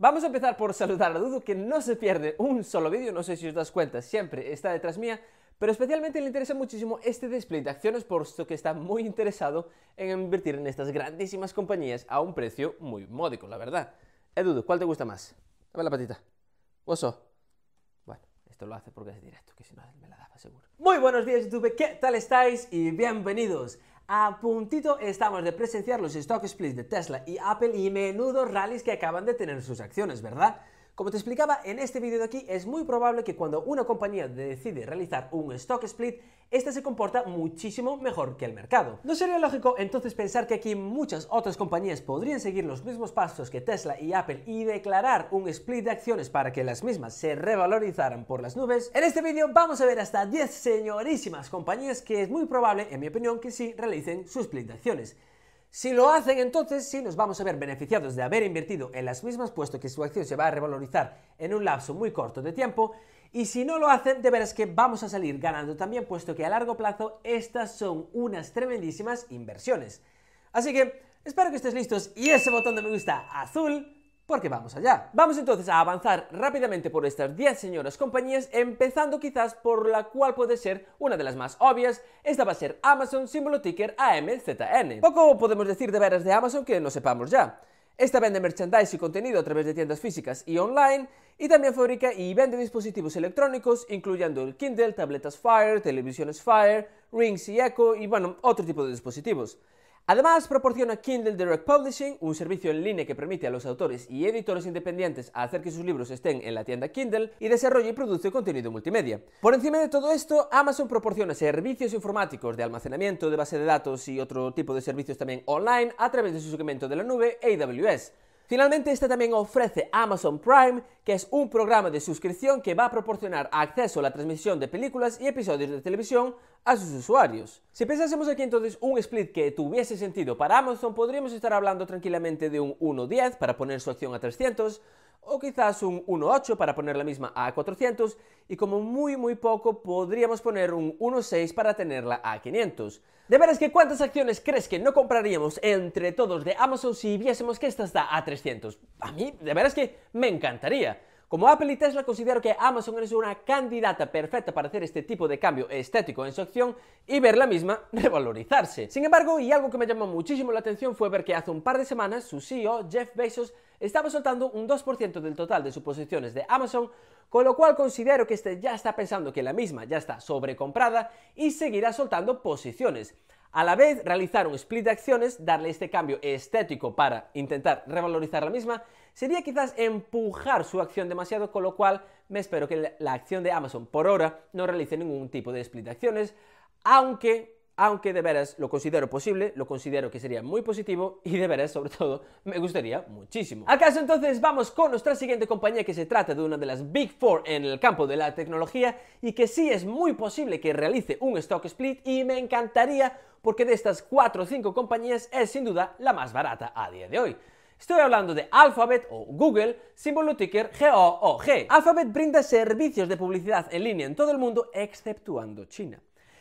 Vamos a empezar por saludar a Dudu, que no se pierde un solo vídeo, no sé si os das cuenta, siempre está detrás mía, pero especialmente le interesa muchísimo este display de acciones, por esto que está muy interesado en invertir en estas grandísimas compañías a un precio muy módico, la verdad. Eh, ¿cuál te gusta más? Dame la patita. Oso. Bueno, esto lo hace porque es directo, que si no me la daba seguro. Muy buenos días, YouTube, ¿qué tal estáis? Y bienvenidos. A puntito estamos de presenciar los stock splits de Tesla y Apple y menudo rallies que acaban de tener sus acciones, ¿verdad? Como te explicaba en este vídeo de aquí, es muy probable que cuando una compañía decide realizar un stock split, esta se comporta muchísimo mejor que el mercado. ¿No sería lógico entonces pensar que aquí muchas otras compañías podrían seguir los mismos pasos que Tesla y Apple y declarar un split de acciones para que las mismas se revalorizaran por las nubes? En este vídeo vamos a ver hasta 10 señorísimas compañías que es muy probable, en mi opinión, que sí realicen su split de acciones. Si lo hacen, entonces sí nos vamos a ver beneficiados de haber invertido en las mismas, puesto que su acción se va a revalorizar en un lapso muy corto de tiempo. Y si no lo hacen, de veras que vamos a salir ganando también, puesto que a largo plazo estas son unas tremendísimas inversiones. Así que espero que estés listos y ese botón de me gusta azul porque vamos allá. Vamos entonces a avanzar rápidamente por estas 10 señoras compañías, empezando quizás por la cual puede ser una de las más obvias, esta va a ser Amazon símbolo ticker AMZN. Poco podemos decir de veras de Amazon que no sepamos ya. Esta vende merchandise y contenido a través de tiendas físicas y online, y también fabrica y vende dispositivos electrónicos, incluyendo el Kindle, tabletas Fire, televisiones Fire, Rings y Echo, y bueno, otro tipo de dispositivos. Además, proporciona Kindle Direct Publishing, un servicio en línea que permite a los autores y editores independientes hacer que sus libros estén en la tienda Kindle y desarrolle y produce contenido multimedia. Por encima de todo esto, Amazon proporciona servicios informáticos de almacenamiento de base de datos y otro tipo de servicios también online a través de su segmento de la nube AWS. Finalmente, este también ofrece Amazon Prime, que es un programa de suscripción que va a proporcionar acceso a la transmisión de películas y episodios de televisión a sus usuarios. Si pensásemos aquí entonces un split que tuviese sentido para Amazon, podríamos estar hablando tranquilamente de un 1.10 para poner su acción a 300, o quizás un 1.8 para poner la misma a 400 y como muy muy poco podríamos poner un 1.6 para tenerla a 500. De veras que cuántas acciones crees que no compraríamos entre todos de Amazon si viésemos que esta está a 300. A mí de veras que me encantaría. Como Apple y Tesla considero que Amazon es una candidata perfecta para hacer este tipo de cambio estético en su acción y ver la misma revalorizarse. Sin embargo, y algo que me llamó muchísimo la atención fue ver que hace un par de semanas su CEO, Jeff Bezos, estaba soltando un 2% del total de sus posiciones de Amazon, con lo cual considero que este ya está pensando que la misma ya está sobrecomprada y seguirá soltando posiciones. A la vez, realizar un split de acciones, darle este cambio estético para intentar revalorizar la misma sería quizás empujar su acción demasiado, con lo cual me espero que la acción de Amazon por ahora no realice ningún tipo de split de acciones, aunque aunque de veras lo considero posible, lo considero que sería muy positivo y de veras, sobre todo, me gustaría muchísimo. ¿Acaso entonces vamos con nuestra siguiente compañía que se trata de una de las Big Four en el campo de la tecnología y que sí es muy posible que realice un stock split y me encantaría porque de estas 4 o 5 compañías es sin duda la más barata a día de hoy. Estoy hablando de Alphabet o Google, símbolo ticker GOOG. Alphabet brinda servicios de publicidad en línea en todo el mundo exceptuando China.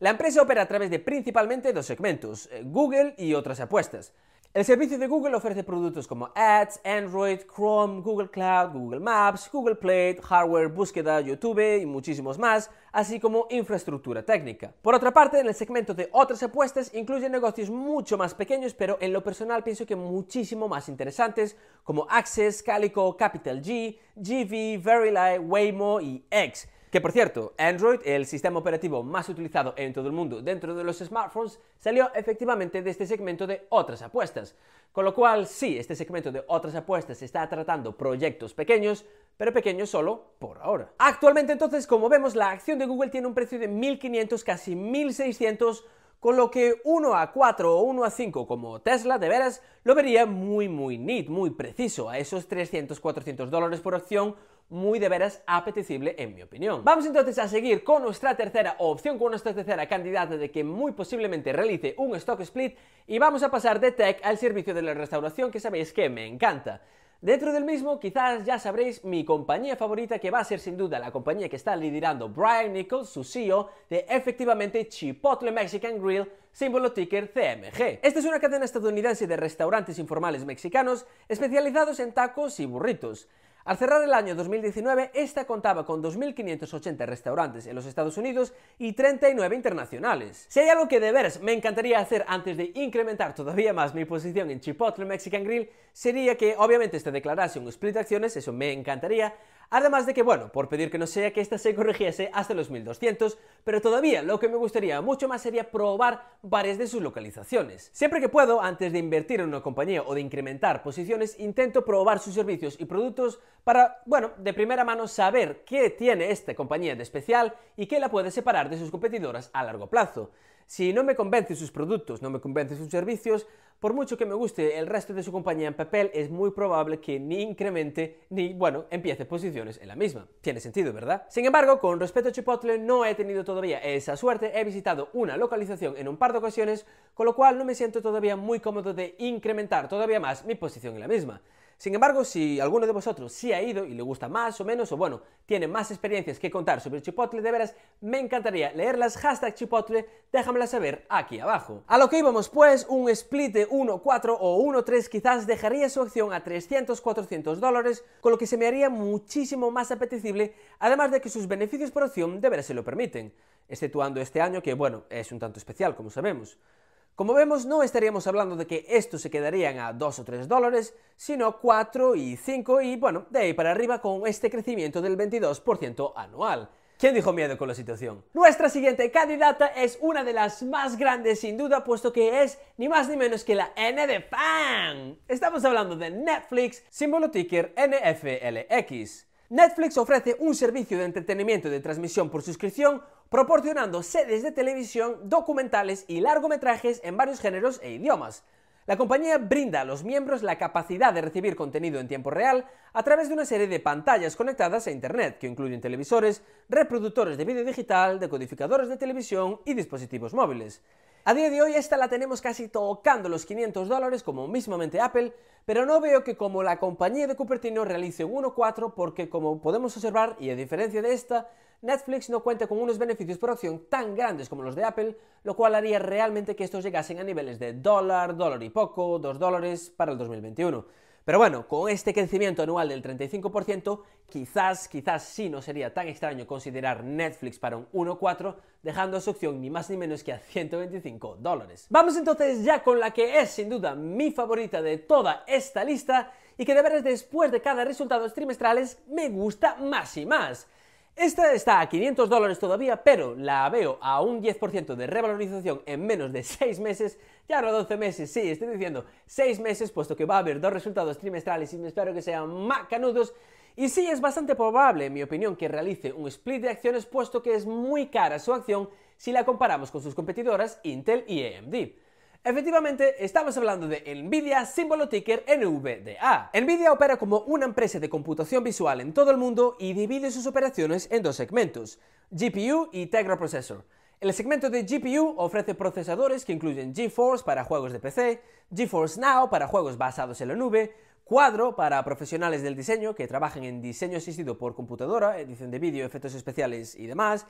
La empresa opera a través de principalmente dos segmentos, eh, Google y otras apuestas. El servicio de Google ofrece productos como Ads, Android, Chrome, Google Cloud, Google Maps, Google Play, hardware, búsqueda, YouTube y muchísimos más, así como infraestructura técnica. Por otra parte, en el segmento de otras apuestas incluye negocios mucho más pequeños, pero en lo personal pienso que muchísimo más interesantes, como Access, Calico, Capital G, GV, Verily, Waymo y X que por cierto, Android, el sistema operativo más utilizado en todo el mundo dentro de los smartphones, salió efectivamente de este segmento de otras apuestas. Con lo cual, sí, este segmento de otras apuestas está tratando proyectos pequeños, pero pequeños solo por ahora. Actualmente entonces, como vemos, la acción de Google tiene un precio de 1.500, casi 1.600 con lo que 1 a 4 o 1 a 5 como Tesla, de veras, lo vería muy, muy neat, muy preciso, a esos 300, 400 dólares por acción muy de veras apetecible en mi opinión. Vamos entonces a seguir con nuestra tercera opción, con nuestra tercera candidata de que muy posiblemente realice un stock split y vamos a pasar de tech al servicio de la restauración que sabéis que me encanta. Dentro del mismo, quizás ya sabréis mi compañía favorita, que va a ser sin duda la compañía que está liderando Brian Nichols, su CEO de efectivamente Chipotle Mexican Grill, símbolo ticker CMG. Esta es una cadena estadounidense de restaurantes informales mexicanos especializados en tacos y burritos. Al cerrar el año 2019, esta contaba con 2.580 restaurantes en los Estados Unidos y 39 internacionales. Si hay algo que de veras me encantaría hacer antes de incrementar todavía más mi posición en Chipotle Mexican Grill, sería que obviamente este declarase un split de acciones, eso me encantaría, Además de que, bueno, por pedir que no sea que esta se corrigiese hasta los 1200, pero todavía lo que me gustaría mucho más sería probar varias de sus localizaciones. Siempre que puedo, antes de invertir en una compañía o de incrementar posiciones, intento probar sus servicios y productos para, bueno, de primera mano saber qué tiene esta compañía de especial y qué la puede separar de sus competidoras a largo plazo. Si no me convencen sus productos, no me convencen sus servicios, por mucho que me guste el resto de su compañía en papel, es muy probable que ni incremente ni, bueno, empiece posiciones en la misma. Tiene sentido, ¿verdad? Sin embargo, con respeto a Chipotle, no he tenido todavía esa suerte. He visitado una localización en un par de ocasiones, con lo cual no me siento todavía muy cómodo de incrementar todavía más mi posición en la misma. Sin embargo, si alguno de vosotros sí ha ido y le gusta más o menos, o bueno, tiene más experiencias que contar sobre Chipotle, de veras, me encantaría leerlas. Hashtag Chipotle, déjamela saber aquí abajo. A lo que íbamos, pues, un split de 1.4 o 1.3 quizás dejaría su acción a 300, 400 dólares, con lo que se me haría muchísimo más apetecible, además de que sus beneficios por opción de veras se lo permiten, exceptuando este año que, bueno, es un tanto especial, como sabemos. Como vemos, no estaríamos hablando de que estos se quedarían a 2 o 3 dólares, sino 4 y 5 y bueno, de ahí para arriba con este crecimiento del 22% anual. ¿Quién dijo miedo con la situación? Nuestra siguiente candidata es una de las más grandes sin duda, puesto que es ni más ni menos que la N de fan. Estamos hablando de Netflix, símbolo ticker NFLX. Netflix ofrece un servicio de entretenimiento de transmisión por suscripción proporcionando sedes de televisión, documentales y largometrajes en varios géneros e idiomas. La compañía brinda a los miembros la capacidad de recibir contenido en tiempo real a través de una serie de pantallas conectadas a Internet, que incluyen televisores, reproductores de vídeo digital, decodificadores de televisión y dispositivos móviles. A día de hoy esta la tenemos casi tocando los 500 dólares como mismamente Apple, pero no veo que como la compañía de Cupertino realice un 4 porque como podemos observar, y a diferencia de esta, Netflix no cuenta con unos beneficios por opción tan grandes como los de Apple, lo cual haría realmente que estos llegasen a niveles de dólar, dólar y poco, 2 dólares para el 2021. Pero bueno, con este crecimiento anual del 35%, quizás, quizás sí no sería tan extraño considerar Netflix para un 1.4, dejando su opción ni más ni menos que a 125 dólares. Vamos entonces ya con la que es sin duda mi favorita de toda esta lista y que de veras después de cada resultados trimestrales me gusta más y más. Esta está a 500 dólares todavía, pero la veo a un 10% de revalorización en menos de 6 meses, ya no 12 meses, sí, estoy diciendo 6 meses, puesto que va a haber dos resultados trimestrales y me espero que sean macanudos. Y sí, es bastante probable, en mi opinión, que realice un split de acciones, puesto que es muy cara su acción si la comparamos con sus competidoras Intel y AMD. Efectivamente, estamos hablando de Nvidia, símbolo ticker NVDA. Nvidia opera como una empresa de computación visual en todo el mundo y divide sus operaciones en dos segmentos, GPU y Tegra Processor. El segmento de GPU ofrece procesadores que incluyen GeForce para juegos de PC, GeForce Now para juegos basados en la nube, Quadro para profesionales del diseño que trabajan en diseño asistido por computadora, edición de vídeo, efectos especiales y demás,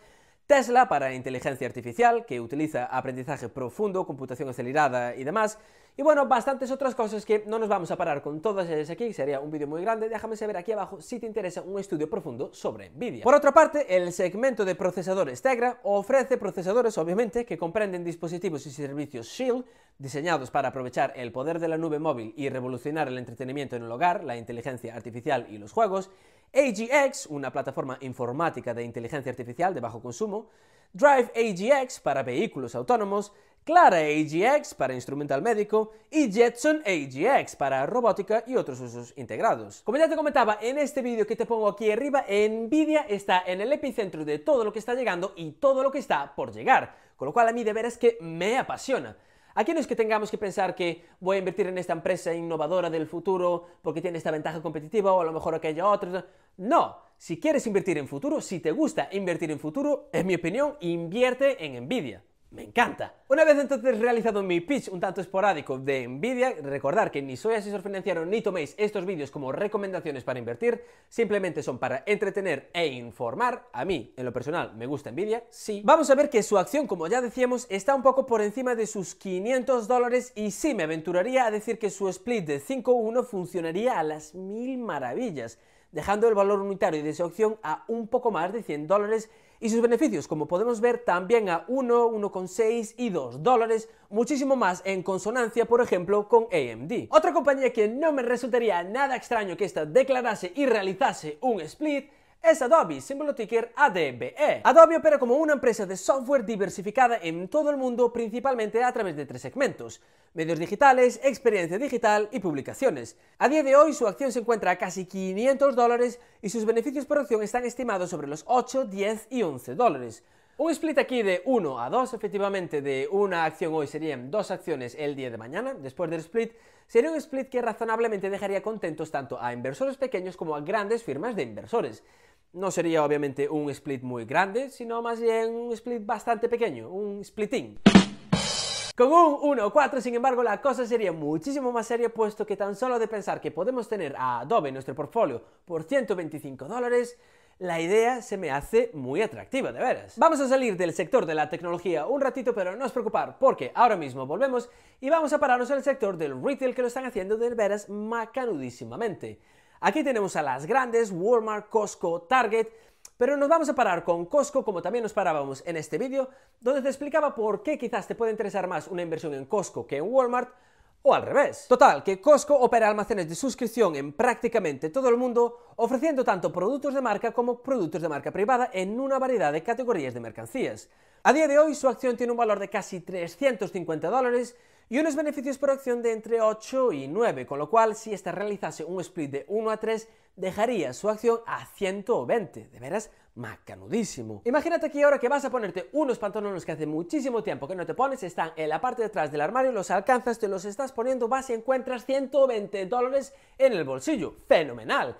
Tesla para inteligencia artificial, que utiliza aprendizaje profundo, computación acelerada y demás. Y bueno, bastantes otras cosas que no nos vamos a parar con todas ellas aquí, sería un vídeo muy grande, déjame saber aquí abajo si te interesa un estudio profundo sobre Nvidia. Por otra parte, el segmento de procesadores Tegra ofrece procesadores, obviamente, que comprenden dispositivos y servicios Shield, diseñados para aprovechar el poder de la nube móvil y revolucionar el entretenimiento en el hogar, la inteligencia artificial y los juegos, AGX, una plataforma informática de inteligencia artificial de bajo consumo, Drive AGX para vehículos autónomos, Clara AGX para instrumental médico y Jetson AGX para robótica y otros usos integrados. Como ya te comentaba en este vídeo que te pongo aquí arriba, Nvidia está en el epicentro de todo lo que está llegando y todo lo que está por llegar, con lo cual a mí de veras que me apasiona. Aquí no es que tengamos que pensar que voy a invertir en esta empresa innovadora del futuro porque tiene esta ventaja competitiva o a lo mejor aquella otra. No, si quieres invertir en futuro, si te gusta invertir en futuro, en mi opinión, invierte en Nvidia. Me encanta. Una vez entonces realizado mi pitch un tanto esporádico de Nvidia, recordar que ni soy asesor financiero ni toméis estos vídeos como recomendaciones para invertir, simplemente son para entretener e informar. A mí, en lo personal, me gusta Nvidia, sí. Vamos a ver que su acción, como ya decíamos, está un poco por encima de sus 500 dólares y sí me aventuraría a decir que su split de 5-1 funcionaría a las mil maravillas, dejando el valor unitario de su acción a un poco más de 100 dólares y sus beneficios, como podemos ver, también a 1, 1,6 y 2 dólares, muchísimo más en consonancia, por ejemplo, con AMD. Otra compañía que no me resultaría nada extraño que esta declarase y realizase un split es Adobe, símbolo ticker ADBE. Adobe opera como una empresa de software diversificada en todo el mundo, principalmente a través de tres segmentos. Medios digitales, experiencia digital y publicaciones. A día de hoy su acción se encuentra a casi 500 dólares y sus beneficios por acción están estimados sobre los 8, 10 y 11 dólares. Un split aquí de 1 a 2, efectivamente de una acción hoy serían dos acciones el día de mañana, después del split, sería un split que razonablemente dejaría contentos tanto a inversores pequeños como a grandes firmas de inversores. No sería obviamente un split muy grande, sino más bien un split bastante pequeño, un splitting. Con un 1/4. sin embargo, la cosa sería muchísimo más seria, puesto que tan solo de pensar que podemos tener a Adobe en nuestro portfolio por 125 dólares, la idea se me hace muy atractiva, de veras. Vamos a salir del sector de la tecnología un ratito, pero no os preocupar, porque ahora mismo volvemos y vamos a pararnos en el sector del retail que lo están haciendo de veras macanudísimamente. Aquí tenemos a las grandes, Walmart, Costco, Target, pero nos vamos a parar con Costco como también nos parábamos en este vídeo, donde te explicaba por qué quizás te puede interesar más una inversión en Costco que en Walmart, o al revés. Total, que Costco opera almacenes de suscripción en prácticamente todo el mundo, ofreciendo tanto productos de marca como productos de marca privada en una variedad de categorías de mercancías. A día de hoy su acción tiene un valor de casi 350 dólares y unos beneficios por acción de entre 8 y 9, con lo cual si ésta realizase un split de 1 a 3, dejaría su acción a 120, de veras macanudísimo. Imagínate que ahora que vas a ponerte unos pantalones que hace muchísimo tiempo que no te pones, están en la parte de atrás del armario, los alcanzas, te los estás poniendo, vas y encuentras 120 dólares en el bolsillo. ¡Fenomenal!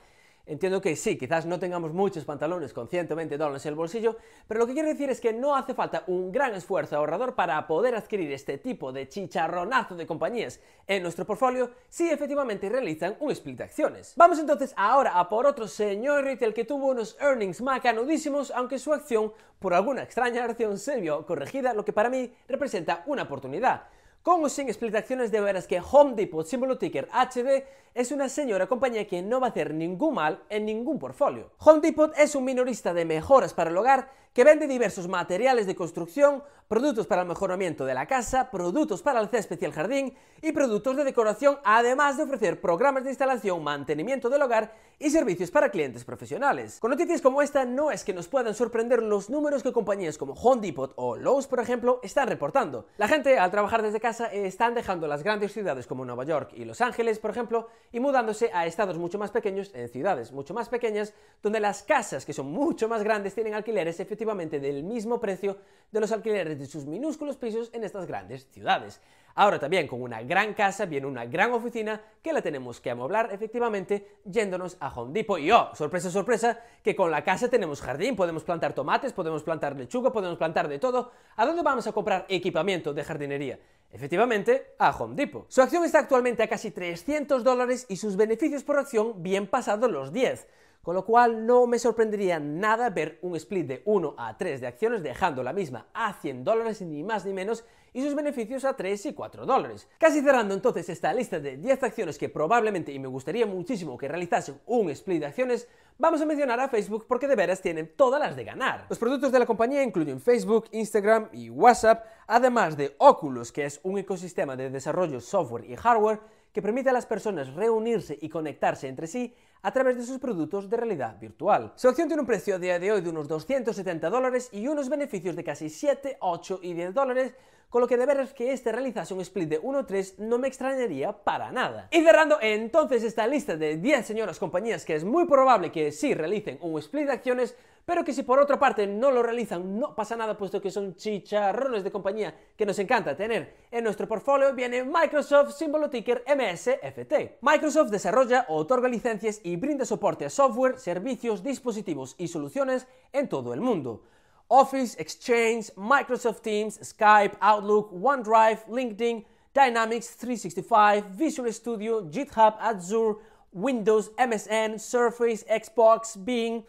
Entiendo que sí, quizás no tengamos muchos pantalones con 120 dólares en el bolsillo, pero lo que quiero decir es que no hace falta un gran esfuerzo ahorrador para poder adquirir este tipo de chicharronazo de compañías en nuestro portfolio si efectivamente realizan un split de acciones. Vamos entonces ahora a por otro señor retail que tuvo unos earnings macanudísimos, aunque su acción, por alguna extraña razón, se vio corregida, lo que para mí representa una oportunidad. Con o sin explicaciones veras que Home Depot, símbolo ticker HD, es una señora compañía que no va a hacer ningún mal en ningún portfolio. Home Depot es un minorista de mejoras para el hogar que vende diversos materiales de construcción, productos para el mejoramiento de la casa, productos para el césped y jardín y productos de decoración, además de ofrecer programas de instalación, mantenimiento del hogar y servicios para clientes profesionales. Con noticias como esta no es que nos puedan sorprender los números que compañías como Home Depot o Lowe's, por ejemplo, están reportando. La gente al trabajar desde casa están dejando las grandes ciudades como Nueva York y Los Ángeles, por ejemplo, y mudándose a estados mucho más pequeños en ciudades mucho más pequeñas donde las casas que son mucho más grandes tienen alquileres efectivos del mismo precio de los alquileres de sus minúsculos pisos en estas grandes ciudades. Ahora también con una gran casa viene una gran oficina que la tenemos que amoblar efectivamente yéndonos a Home Depot. Y oh, sorpresa, sorpresa, que con la casa tenemos jardín, podemos plantar tomates, podemos plantar lechuga, podemos plantar de todo. ¿A dónde vamos a comprar equipamiento de jardinería? Efectivamente, a Home Depot. Su acción está actualmente a casi 300 dólares y sus beneficios por acción bien pasados los 10. Con lo cual no me sorprendería nada ver un split de 1 a 3 de acciones dejando la misma a 100 dólares ni más ni menos y sus beneficios a 3 y 4 dólares. Casi cerrando entonces esta lista de 10 acciones que probablemente y me gustaría muchísimo que realizasen un split de acciones, vamos a mencionar a Facebook porque de veras tienen todas las de ganar. Los productos de la compañía incluyen Facebook, Instagram y WhatsApp, además de Oculus, que es un ecosistema de desarrollo software y hardware que permite a las personas reunirse y conectarse entre sí a través de sus productos de realidad virtual. Su acción tiene un precio a día de hoy de unos 270 dólares y unos beneficios de casi 7, 8 y 10 dólares con lo que de ver que este realizase un split de 1-3 no me extrañaría para nada. Y cerrando entonces esta lista de 10 señoras compañías que es muy probable que sí realicen un split de acciones, pero que si por otra parte no lo realizan, no pasa nada, puesto que son chicharrones de compañía que nos encanta tener en nuestro portfolio, viene Microsoft símbolo ticker MSFT. Microsoft desarrolla otorga licencias y brinda soporte a software, servicios, dispositivos y soluciones en todo el mundo. Office, Exchange, Microsoft Teams, Skype, Outlook, OneDrive, LinkedIn, Dynamics 365, Visual Studio, GitHub, Azure, Windows, MSN, Surface, Xbox, Bing,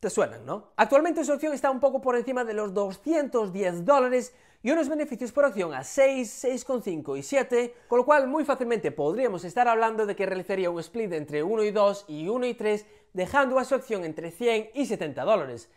te suenan, ¿no? Actualmente su acción está un poco por encima de los 210 dólares y unos beneficios por acción a 6, 6,5 y 7, con lo cual muy fácilmente podríamos estar hablando de que realizaría un split entre 1 y 2 y 1 y 3, dejando a su acción entre 100 y 70 dólares.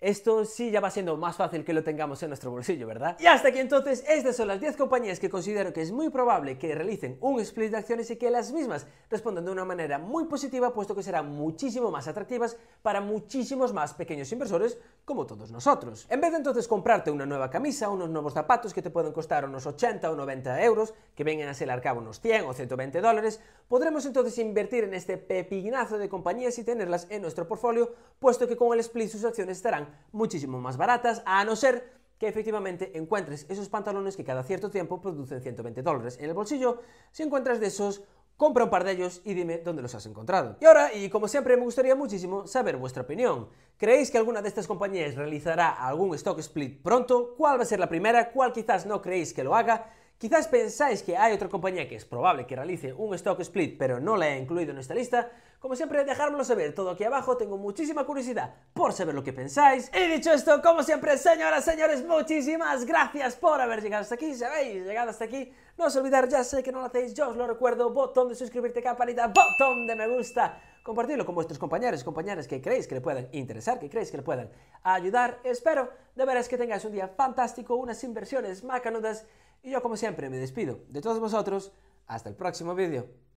Esto sí ya va siendo más fácil que lo tengamos en nuestro bolsillo, ¿verdad? Y hasta aquí entonces, estas son las 10 compañías que considero que es muy probable que realicen un split de acciones y que las mismas respondan de una manera muy positiva, puesto que serán muchísimo más atractivas para muchísimos más pequeños inversores como todos nosotros. En vez de entonces comprarte una nueva camisa, unos nuevos zapatos que te pueden costar unos 80 o 90 euros, que vengan a ser al cabo unos 100 o 120 dólares, podremos entonces invertir en este pepinazo de compañías y tenerlas en nuestro portfolio, puesto que con el split sus acciones estarán muchísimo más baratas, a no ser que efectivamente encuentres esos pantalones que cada cierto tiempo producen 120 dólares en el bolsillo. Si encuentras de esos, compra un par de ellos y dime dónde los has encontrado. Y ahora, y como siempre, me gustaría muchísimo saber vuestra opinión. ¿Creéis que alguna de estas compañías realizará algún stock split pronto? ¿Cuál va a ser la primera? ¿Cuál quizás no creéis que lo haga? Quizás pensáis que hay otra compañía que es probable que realice un stock split, pero no la he incluido en esta lista. Como siempre, dejármelo saber todo aquí abajo, tengo muchísima curiosidad por saber lo que pensáis. Y dicho esto, como siempre, señoras, señores, muchísimas gracias por haber llegado hasta aquí. Si habéis llegado hasta aquí, no os olvidar, ya sé que no lo hacéis, yo os lo recuerdo, botón de suscribirte, campanita, botón de me gusta, compartirlo con vuestros compañeros y compañeras que creéis que le puedan interesar, que creéis que le puedan ayudar. Espero de veras que tengáis un día fantástico, unas inversiones macanudas y yo como siempre me despido de todos vosotros. Hasta el próximo vídeo.